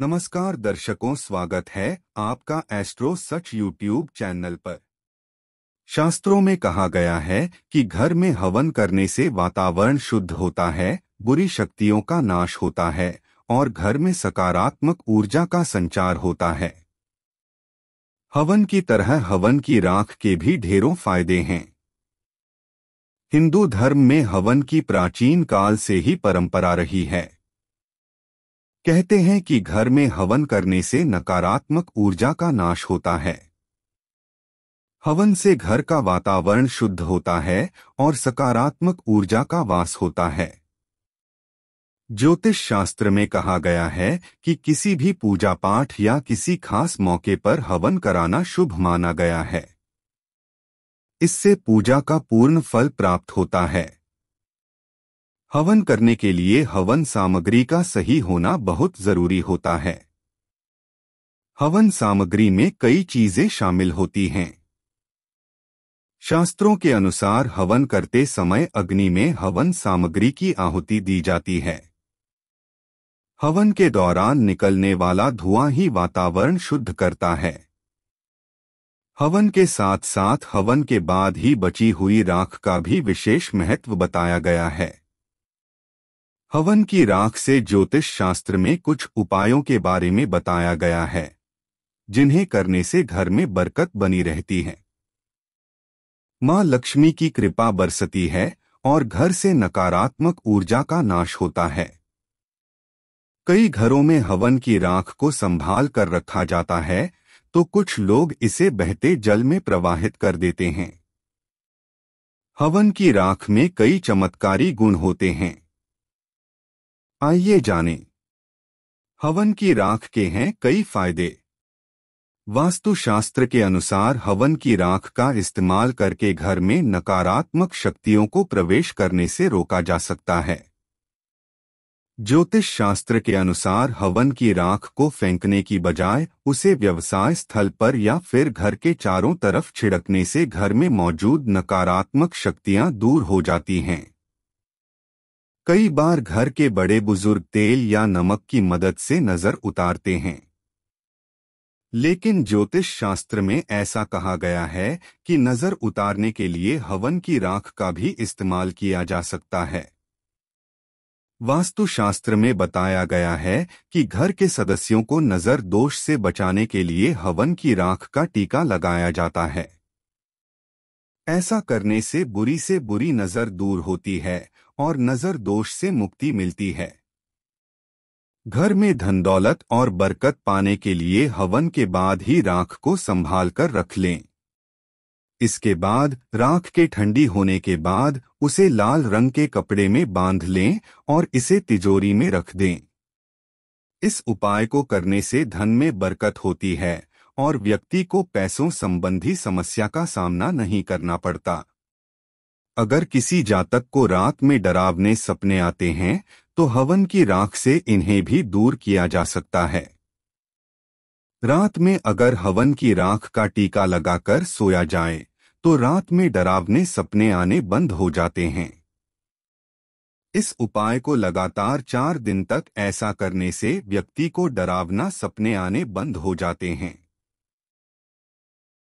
नमस्कार दर्शकों स्वागत है आपका एस्ट्रो सच यूट्यूब चैनल पर शास्त्रों में कहा गया है कि घर में हवन करने से वातावरण शुद्ध होता है बुरी शक्तियों का नाश होता है और घर में सकारात्मक ऊर्जा का संचार होता है हवन की तरह हवन की राख के भी ढेरों फायदे हैं हिंदू धर्म में हवन की प्राचीन काल से ही परंपरा रही है कहते हैं कि घर में हवन करने से नकारात्मक ऊर्जा का नाश होता है हवन से घर का वातावरण शुद्ध होता है और सकारात्मक ऊर्जा का वास होता है ज्योतिष शास्त्र में कहा गया है कि किसी भी पूजा पाठ या किसी खास मौके पर हवन कराना शुभ माना गया है इससे पूजा का पूर्ण फल प्राप्त होता है हवन करने के लिए हवन सामग्री का सही होना बहुत जरूरी होता है हवन सामग्री में कई चीजें शामिल होती हैं शास्त्रों के अनुसार हवन करते समय अग्नि में हवन सामग्री की आहुति दी जाती है हवन के दौरान निकलने वाला धुआं ही वातावरण शुद्ध करता है हवन के साथ साथ हवन के बाद ही बची हुई राख का भी विशेष महत्व बताया गया है हवन की राख से ज्योतिष शास्त्र में कुछ उपायों के बारे में बताया गया है जिन्हें करने से घर में बरकत बनी रहती है मां लक्ष्मी की कृपा बरसती है और घर से नकारात्मक ऊर्जा का नाश होता है कई घरों में हवन की राख को संभाल कर रखा जाता है तो कुछ लोग इसे बहते जल में प्रवाहित कर देते हैं हवन की राख में कई चमत्कारी गुण होते हैं आइए जानें हवन की राख के हैं कई फायदे वास्तुशास्त्र के अनुसार हवन की राख का इस्तेमाल करके घर में नकारात्मक शक्तियों को प्रवेश करने से रोका जा सकता है ज्योतिष शास्त्र के अनुसार हवन की राख को फेंकने की बजाय उसे व्यवसाय स्थल पर या फिर घर के चारों तरफ छिड़कने से घर में मौजूद नकारात्मक शक्तियां दूर हो जाती हैं कई बार घर के बड़े बुजुर्ग तेल या नमक की मदद से नजर उतारते हैं लेकिन ज्योतिष शास्त्र में ऐसा कहा गया है कि नजर उतारने के लिए हवन की राख का भी इस्तेमाल किया जा सकता है वास्तुशास्त्र में बताया गया है कि घर के सदस्यों को नजर दोष से बचाने के लिए हवन की राख का टीका लगाया जाता है ऐसा करने से बुरी से बुरी नजर दूर होती है और नजर दोष से मुक्ति मिलती है घर में धन दौलत और बरकत पाने के लिए हवन के बाद ही राख को संभाल कर रख लें इसके बाद राख के ठंडी होने के बाद उसे लाल रंग के कपड़े में बांध लें और इसे तिजोरी में रख दें इस उपाय को करने से धन में बरकत होती है और व्यक्ति को पैसों संबंधी समस्या का सामना नहीं करना पड़ता अगर किसी जातक को रात में डरावने सपने आते हैं तो हवन की राख से इन्हें भी दूर किया जा सकता है रात में अगर हवन की राख का टीका लगाकर सोया जाए तो रात में डरावने सपने आने बंद हो जाते हैं इस उपाय को लगातार चार दिन तक ऐसा करने से व्यक्ति को डरावना सपने आने बंद हो जाते हैं